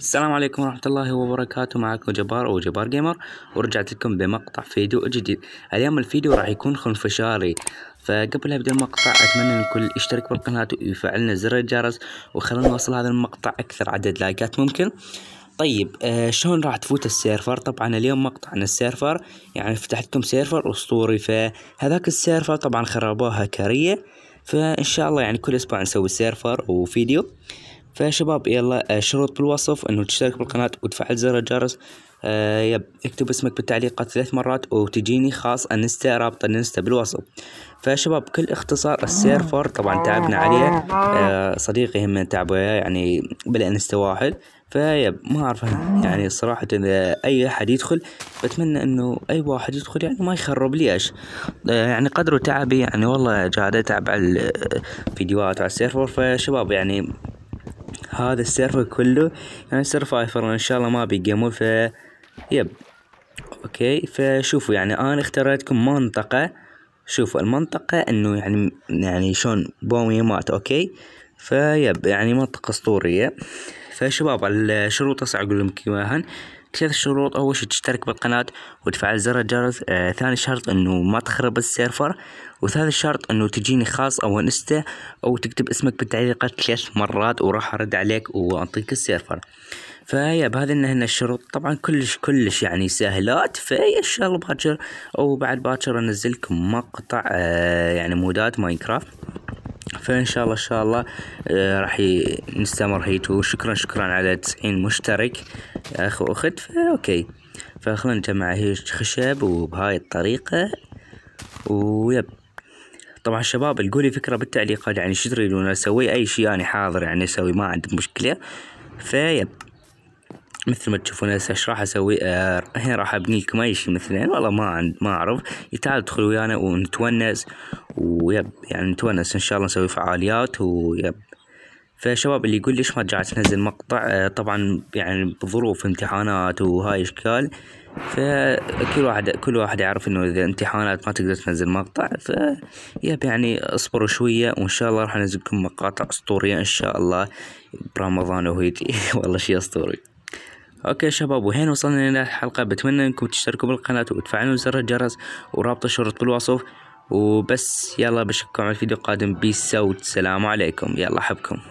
السلام عليكم ورحمة الله وبركاته معكم جبار أو جبار جيمر ورجعت لكم بمقطع فيديو جديد اليوم الفيديو راح يكون خنفشاري فقبل ابدا المقطع اتمنى من الكل يشترك بالقناة ويفعلنا زر الجرس وخلونا نوصل هذا المقطع اكثر عدد لايكات ممكن طيب آه شلون راح تفوت السيرفر طبعا اليوم مقطع عن السيرفر يعني فتحت لكم سيرفر اسطوري فهذاك السيرفر طبعا خربوها كرية فان شاء الله يعني كل اسبوع نسوي سيرفر وفيديو فيا شباب يلا آه، شروط بالوصف انه تشترك بالقناة وتفعل زر الجرس آه يب اكتب اسمك بالتعليقات ثلاث مرات وتجيني خاص انستا رابط انستا بالوصف فيا شباب كل اختصار السيرفر طبعا تعبنا عليه آه صديقي هم تعب وياه يعني بالانستا واحد فيب ما اعرف يعني صراحة اذا اي احد يدخل بتمنى انه اي واحد يدخل يعني ما يخرب ليش آه، يعني قدروا تعبي يعني والله قاعد اتعب على الفيديوهات آه، وعلى السيرفر شباب يعني هذا السيرفر كله يعني سرفايفر ان شاء الله ما بيقموا ف يب اوكي فشوفوا يعني انا اختريتكم منطقة شوفوا المنطقة انه يعني يعني شلون بومي مات اوكي فيب يعني منطقة اسطورية فشباب الشروط اصعب اقول لكم اياهن ثلاث شروط أول شيء تشترك بالقناة وتفعل زر الجرس آه ثاني شرط إنه ما تخرب السيرفر وثالث شرط إنه تجيني خاص أو انستا أو تكتب اسمك بالتعليقات ثلاث مرات وراح أرد عليك وانطيك السيرفر فهي بهذه هن الشروط طبعا كلش كلش يعني سهلات فهي إن شاء الله باكر أو بعد باكر أنزلكم مقطع آه يعني مودات ماينكرافت فان شاء الله ان شاء الله آه، راح نستمر هيتو شكرا شكرا على تسعين مشترك اخ واخت اوكي فخلنا نجمع هيج خشب وبهاي الطريقة ويب طبعا الشباب القوا لي فكرة بالتعليقات يعني شو تريدون اسوي اي شيء انا حاضر يعني اسوي ما عندي مشكلة فيب مثل ما تشوفون هسه ايش راح اسوي الحين آه، راح ابني لكم اي شيء مثلا والله ما عند ما اعرف تعالوا ادخلوا ويانا ونتونس ويب يعني نتونس ان شاء الله نسوي فعاليات ويب فشباب اللي يقول ليش ما رجعت تنزل مقطع آه، طبعا يعني بظروف امتحانات وهاي اشكال فكل واحد كل واحد يعرف انه اذا امتحانات ما تقدر تنزل مقطع ف يب يعني اصبروا شويه وان شاء الله راح انزلكم مقاطع اسطوريه ان شاء الله برمضان وهيجي والله شيء اسطوري اوكي شباب وهين وصلنا الى الحلقه بتمنى انكم تشتركوا بالقناه وتفعلوا زر الجرس ورابط الشرط بالوصف وبس يلا بشوفكم على الفيديو القادم بيس اوت سلام عليكم يلا حبكم